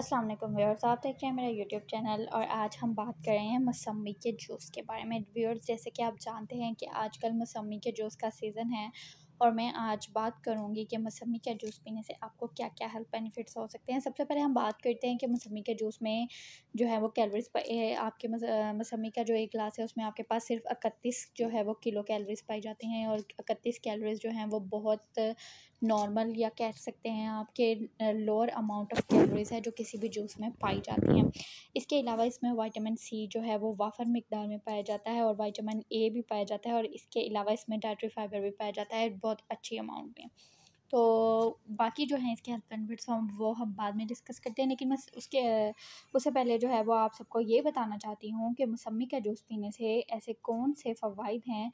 अस्सलाम वालेकुम व्यूअर्स आप देख रहे हैं मेरा यूट्यूब चैनल और आज हम बात कर रहे हैं मौसमी के जूस के बारे में व्यूअर्स जैसे कि आप जानते हैं कि आजकल मौसमी के जूस का सीज़न है और मैं आज बात करूंगी कि मौसमी का जूस पीने से आपको क्या क्या हेल्थ बेनिफिट्स हो सकते हैं सबसे पहले हम बात करते हैं कि मौसमी के जूस में जो है वो कैलोरीज पर आपके मौसमी का जो एक ग्लास है उसमें आपके पास सिर्फ इकतीस जो है वो किलो कैलोरीज पाई जाती हैं और इकतीस कैलोरीज जो हैं वो बहुत नॉर्मल या कह सकते हैं आपके लोअर अमाउंट ऑफ कैलोरीज़ है जो किसी भी जूस में पाई जाती हैं इसके अलावा इसमें वाइटामिन सी जो है वो वाफर मकदार में पाया जाता है और वाइटामिन ए भी पाया जाता है और इसके अलावा इसमें डाइट्री फाइबर भी पाया जाता है बहुत अच्छी अमाउंट में तो बाकी जो हैं इसके हेल्थ बेनिफिट्स हम वो हम बाद में डिस्कस करते हैं लेकिन मैं उसके उससे पहले जो है वो आप सबको ये बताना चाहती हूँ कि मौसमी का जूस पीने से ऐसे कौन से फ़वाद हैं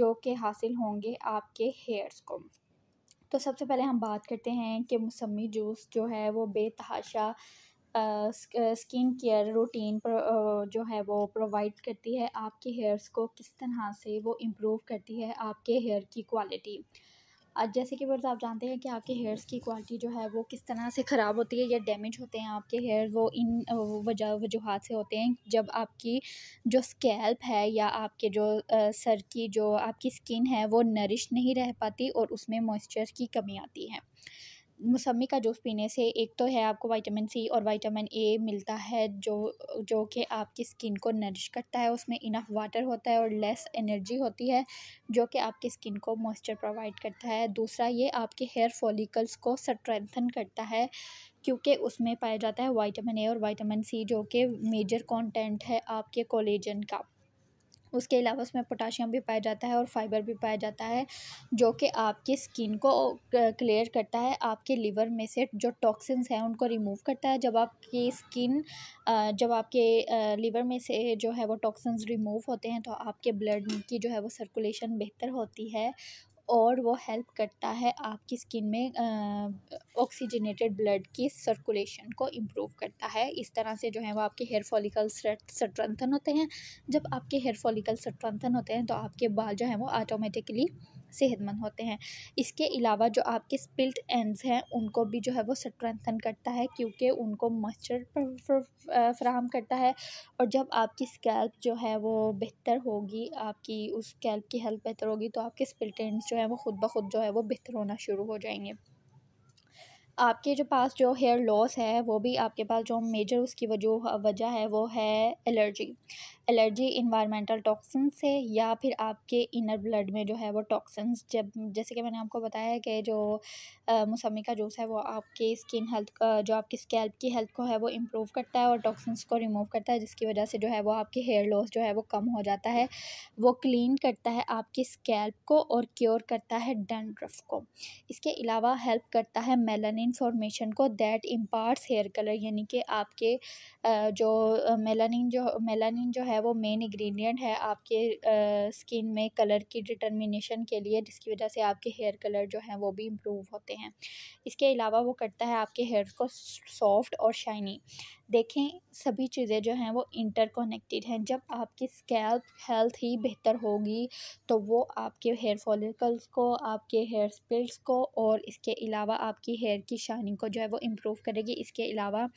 जो कि हासिल होंगे आपके हेयर्स को तो सबसे पहले हम बात करते हैं कि मौसमी जूस जो है वो बेतहाशा स्किन केयर रूटीन जो है वो प्रोवाइड करती है आपके हेयर्स को किस तरह से वो इम्प्रूव करती है आपके हेयर की क्वालिटी आज जैसे कि वर्ज़ तो आप जानते हैं कि आपके हेयर्स की क्वालिटी जो है वो किस तरह से ख़राब होती है या डैमेज होते हैं आपके हेयर वो इन वजह वजूहत से होते हैं जब आपकी जो स्कैल्प है या आपके जो सर की जो आपकी स्किन है वो नरिश नहीं रह पाती और उसमें मॉइस्चर की कमी आती है मौसमी का जूस पीने से एक तो है आपको विटामिन सी और विटामिन ए मिलता है जो जो कि आपकी स्किन को नरिश करता है उसमें इनफ वाटर होता है और लेस एनर्जी होती है जो कि आपकी स्किन को मॉइस्चर प्रोवाइड करता है दूसरा ये आपके हेयर फॉलिकल्स को स्ट्रेंथन करता है क्योंकि उसमें पाया जाता है वाइटामिन ए और वाइटामिन सी जो कि मेजर कॉन्टेंट है आपके कोलेजन का उसके अलावा उसमें पोटाशियम भी पाया जाता है और फाइबर भी पाया जाता है जो कि आपकी स्किन को क्लियर करता है आपके लीवर में से जो टॉक्सिन्स हैं उनको रिमूव करता है जब आपकी स्किन जब आपके लीवर में से जो है वो टॉक्सिन्स रिमूव होते हैं तो आपके ब्लड की जो है वो सर्कुलेशन बेहतर होती है और वो हेल्प करता है आपकी स्किन में ऑक्सीजनेटेड ब्लड की सर्कुलेशन को इम्प्रूव करता है इस तरह से जो है वो आपके हेयर फॉलिकल स्ट्रेंथन होते हैं जब आपके हेयर फॉलिकल स्ट्रेंथन होते हैं तो आपके बाल जो हैं वो ऑटोमेटिकली सेहतमंद होते हैं इसके अलावा जो आपके स्पिल्ट एंड्स हैं उनको भी जो है वो स्ट्रेंथन करता है क्योंकि उनको मच्छर फ्राहम करता है और जब आपकी स्कैल्प जो है वो बेहतर होगी आपकी उस स्कैल्प की हेल्थ बेहतर होगी तो आपके स्पिल्ट एंड्स जो है वो खुद ब खुद जो है वो बेहतर होना शुरू हो जाएंगे आपके जो पास जो हेयर लॉस है वो भी आपके पास जो मेजर उसकी वजह वजह है वो है एलर्जी एलर्जी इन्वायरमेंटल टॉक्सिन से या फिर आपके इनर ब्लड में जो है वो टॉक्सिन्स जब जैसे कि मैंने आपको बताया कि जो मौसमी का जूस है वो आपके स्किन हेल्थ जो आपकी स्कैल्प की हेल्थ को है वो इम्प्रूव करता है और टॉक्सिन्स को रिमूव करता है जिसकी वजह से जो है वो आपके हेयर लॉस जो है वो कम हो जाता है वो क्लीन करता है आपकी स्कैल्प को और क्योर करता है डेंड्रफ को इसके अलावा हेल्प करता है मेलानी इन्फॉर्मेशन को दैट इम्पार्ट्स हेयर कलर यानी कि आपके जो मेलानिन जो मेलानिन जो है वो मेन इग्रीडियंट है आपके स्किन में कलर की डिटर्मिनेशन के लिए जिसकी वजह से आपके हेयर कलर जो हैं वो भी इम्प्रूव होते हैं इसके अलावा वो करता है आपके हेयर को सॉफ्ट और शाइनी देखें सभी चीज़ें जो हैं वो इंटरकनेक्टेड हैं जब आपकी स्कैल्प हेल्थ ही बेहतर होगी तो वो आपके हेयर फॉलिकल्स को आपके हेयर स्पिल्स को और इसके अलावा आपकी हेयर की शाइनिंग को जो है वो इम्प्रूव करेगी इसके अलावा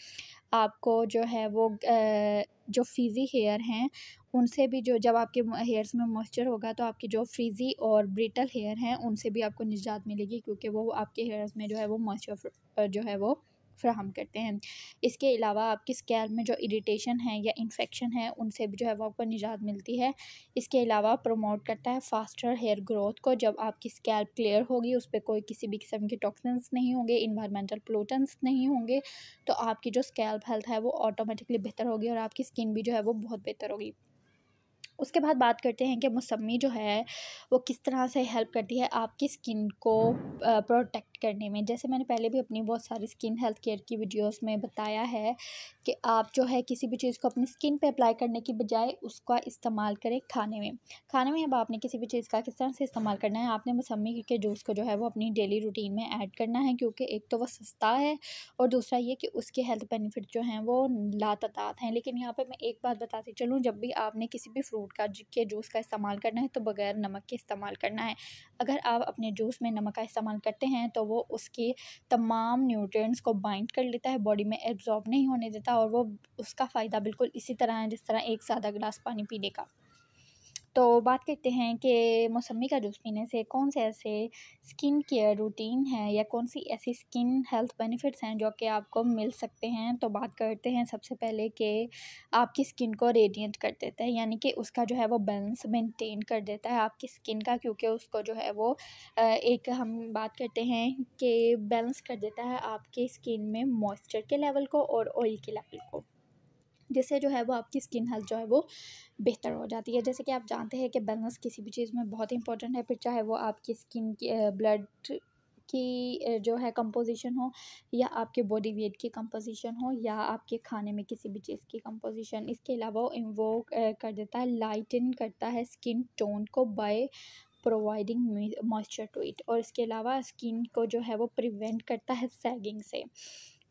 आपको जो है वो जो फ्रीज़ी हेयर हैं उनसे भी जो जब आपके हेयर्स में मॉइस्चर होगा तो आपके जो फ्रीज़ी और ब्रिटल हेयर हैं उनसे भी आपको निजात मिलेगी क्योंकि वो आपके हेयर्स में जो है वो मॉइस्चर जो है वो फ्राहम करते हैं इसके अलावा आपकी स्कैल में जो इरीटेशन है या इन्फेक्शन है उनसे भी जो है वो आपको निजात मिलती है इसके अलावा प्रमोट करता है फास्टर हेयर ग्रोथ को जब आपकी स्कैल्प क्लियर होगी उस पर कोई किसी भी किस्म के टॉक्सेंस नहीं होंगे इन्वायरमेंटल पोलूटेंट्स नहीं होंगे तो आपकी जो स्कैल्प हेल्थ है वो ऑटोमेटिकली बेहतर होगी और आपकी स्किन भी जो है वो बहुत बेहतर होगी उसके बाद बात करते हैं कि मौसमी जो है वो किस तरह से हेल्प करती है आपकी स्किन को प्रोटेक्ट करने में जैसे मैंने पहले भी अपनी बहुत सारी स्किन हेल्थ केयर की वीडियोस में बताया है कि आप जो है किसी भी चीज़ को अपनी स्किन पे अप्लाई करने की बजाय उसका इस्तेमाल करें खाने में खाने में अब आपने किसी भी चीज़ का किस तरह से इस्तेमाल करना है आपने मौसमी के जूस को जो है वो अपनी डेली रूटीन में ऐड करना है क्योंकि एक तो वो सस्ता है और दूसरा ये कि उसके हेल्थ बेनिफिट जो हैं वो लातात हैं लेकिन यहाँ पर मैं एक बात बताती चलूँ जब भी आपने किसी भी फ्रूट फ्रूट का के जूस का इस्तेमाल करना है तो बग़ैर नमक के इस्तेमाल करना है अगर आप अपने जूस में नमक का इस्तेमाल करते हैं तो वो उसके तमाम न्यूट्रिएंट्स को बाइंड कर लेता है बॉडी में एब्ज़ॉर्ब नहीं होने देता और वो उसका फ़ायदा बिल्कुल इसी तरह है जिस तरह एक सादा गिलास पानी पीने का तो बात करते हैं कि मौसमी का जूस पीने से कौन से ऐसे स्किन केयर रूटीन हैं या कौन सी ऐसी स्किन हेल्थ बेनिफिट्स हैं जो कि आपको मिल सकते हैं तो बात करते हैं सबसे पहले कि आपकी स्किन को रेडिएंट कर देता है यानी कि उसका जो है वो बैलेंस मेंटेन कर देता है आपकी स्किन का क्योंकि उसको जो है वो एक हम बात करते हैं कि बैलेंस कर देता है आपकी स्किन में मॉइस्चर के लेवल को और ऑयल के लेवल को जिससे जो है वो आपकी स्किन हेल्थ जो है वो बेहतर हो जाती है जैसे कि आप जानते हैं कि बैलेंस किसी भी चीज़ में बहुत इंपॉर्टेंट है फिर चाहे वो आपकी स्किन की ब्लड की जो है कंपोजिशन हो या आपके बॉडी वेट की कंपोजिशन हो या आपके खाने में किसी भी चीज़ की कंपोजिशन इसके अलावा वो कर देता है लाइटन करता है स्किन टोन को by providing moisture to it और इसके अलावा स्किन को जो है वो प्रिवेंट करता है सैगिंग से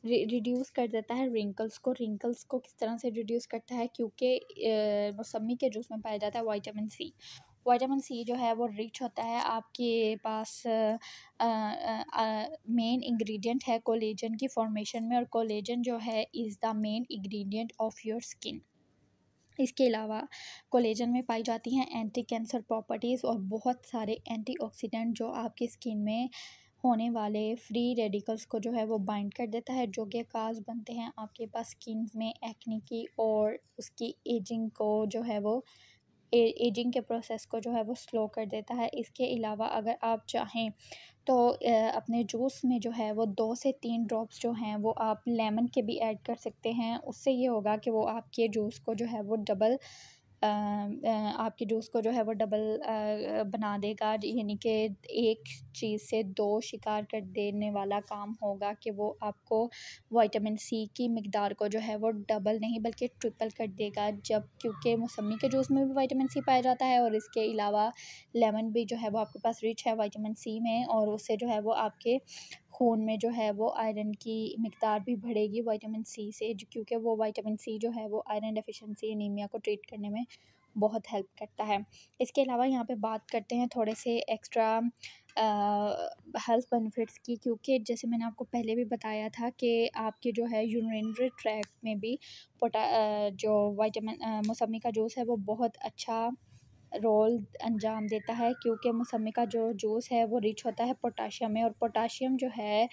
रिड्यूस कर देता है रिंकल्स को रिंकल्स को किस तरह से रिड्यूस करता है क्योंकि मौसमी के जूस में पाया जाता है वाइटामिन सी वाइटामिन सी जो है वो रिच होता है आपके पास मेन इंग्रेडिएंट है कोलेजन की फॉर्मेशन में और कोलेजन जो है is the main ingredient of your skin इसके अलावा कोलेजन में पाई जाती हैं एंटी कैंसर प्रॉपर्टीज़ और बहुत सारे एंटीऑक्सीडेंट जो आपकी स्किन में होने वाले फ्री रेडिकल्स को जो है वो बाइंड कर देता है जो कि काज बनते हैं आपके पास स्किन में एक्नी की और उसकी एजिंग को जो है वो ए, एजिंग के प्रोसेस को जो है वो स्लो कर देता है इसके अलावा अगर आप चाहें तो अपने जूस में जो है वो दो से तीन ड्रॉप्स जो हैं वो आप लेमन के भी ऐड कर सकते हैं उससे ये होगा कि वो आपके जूस को जो है वो डबल आपके जूस को जो है वो डबल बना देगा यानी कि एक चीज़ से दो शिकार कर देने वाला काम होगा कि वो आपको वाइटामिन सी की मकदार को जो है वो डबल नहीं बल्कि ट्रिपल कर देगा जब क्योंकि मौसमी के जूस में भी वाइटामिन सी पाया जाता है और इसके अलावा लेमन भी जो है वो आपके पास रिच है वाइटामिन सी में और उससे जो है वो आपके खून में जो है वो आयरन की मकदार भी बढ़ेगी वाइटामिन सी से क्योंकि वो वाइटामिन सी जो है वो आयरन डिफिशेंसी एनीमिया को ट्रीट करने में बहुत हेल्प करता है इसके अलावा यहाँ पे बात करते हैं थोड़े से एक्स्ट्रा हेल्थ बेनिफिट्स की क्योंकि जैसे मैंने आपको पहले भी बताया था कि आपके जो है यूनरी ट्रैक में भी पोटा जो वाइटामिन मौसमी का जूस है वो बहुत अच्छा रोल अंजाम देता है क्योंकि मौसमी का जो जूस है वो रिच होता है पोटाशियम में और पोटाशियम जो है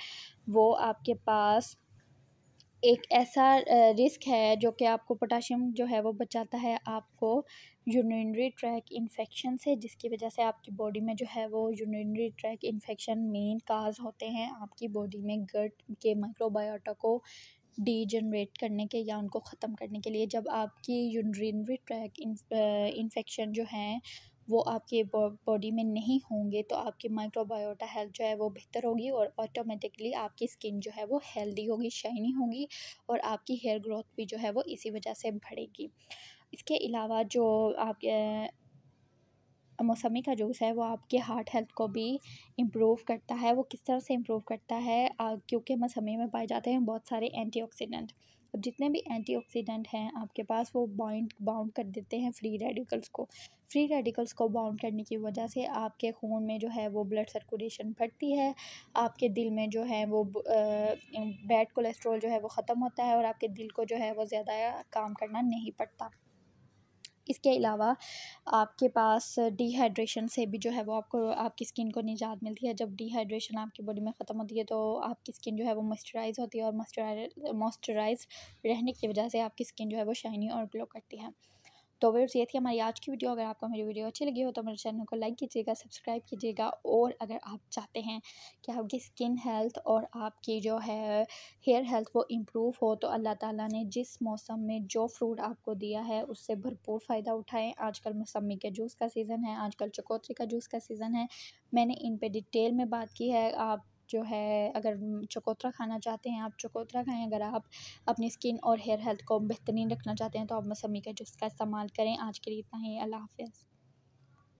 वो आपके पास एक ऐसा रिस्क है जो कि आपको पोटाशियम जो है वो बचाता है आपको यूनरी ट्रैक इन्फेक्शन से जिसकी वजह से आपकी बॉडी में जो है वो urinary tract infection main cause होते हैं आपकी बॉडी में गट के माइक्रोबायोटा को डीजनरेट करने के या उनको ख़त्म करने के लिए जब आपकी यूनरीनरी ट्रैक इन्फेक्शन जो हैं वो आपके बॉडी में नहीं होंगे तो आपकी माइक्रोबायोटा हेल्थ जो है वो बेहतर होगी और ऑटोमेटिकली आपकी स्किन जो है वो हेल्दी होगी शाइनी होगी और आपकी हेयर ग्रोथ भी जो है वो इसी वजह से बढ़ेगी इसके अलावा जो आप मौसमी का जूस है वो आपके हार्ट हेल्थ को भी इम्प्रूव करता है वो किस तरह से इम्प्रूव करता है क्योंकि मौसमी में पाए जाते हैं बहुत सारे एंटीऑक्सीडेंट अब जितने भी एंटीऑक्सीडेंट हैं आपके पास वो बाउंड बाउंड कर देते हैं फ्री रेडिकल्स को फ्री रेडिकल्स को बाउंड करने की वजह से आपके खून में जो है वो ब्लड सर्कुलेशन बढ़ती है आपके दिल में जो है वो बैड कोलेस्ट्रॉल जो है वो ख़त्म होता है और आपके दिल को जो है वो ज़्यादा काम करना नहीं पड़ता इसके अलावा आपके पास डिहाइड्रेशन से भी जो है वो आपको आपकी स्किन को निजात मिलती है जब डिहाइड्रेशन आपकी बॉडी में ख़त्म होती है तो आपकी स्किन जो है वो मॉइस्चराइज होती है और मॉइस्चराइज रहने की वजह से आपकी स्किन जो है वो शाइनी और ग्लो करती है तो वे ये थी हमारी आज की वीडियो अगर आपको मेरी वीडियो अच्छी लगी हो तो मेरे चैनल को लाइक कीजिएगा सब्सक्राइब कीजिएगा और अगर आप चाहते हैं कि आपकी स्किन हेल्थ और आपकी जो है हेयर हेल्थ वो इम्प्रूव हो तो अल्लाह ताला ने जिस मौसम में जो फ्रूट आपको दिया है उससे भरपूर फ़ायदा आज आजकल मौसमी के जूस का सीज़न है आजकल चकोत्री का जूस का सीज़न है मैंने इन पर डिटेल में बात की है आप जो है अगर चकोतरा खाना चाहते हैं आप चकोतरा खाएं अगर आप अपनी स्किन और हेयर हेल्थ को बेहतरीन रखना चाहते हैं तो आप मौसमी का जूस का इस्तेमाल करें आज के लिए इतना ही अल्लाह हाफिज़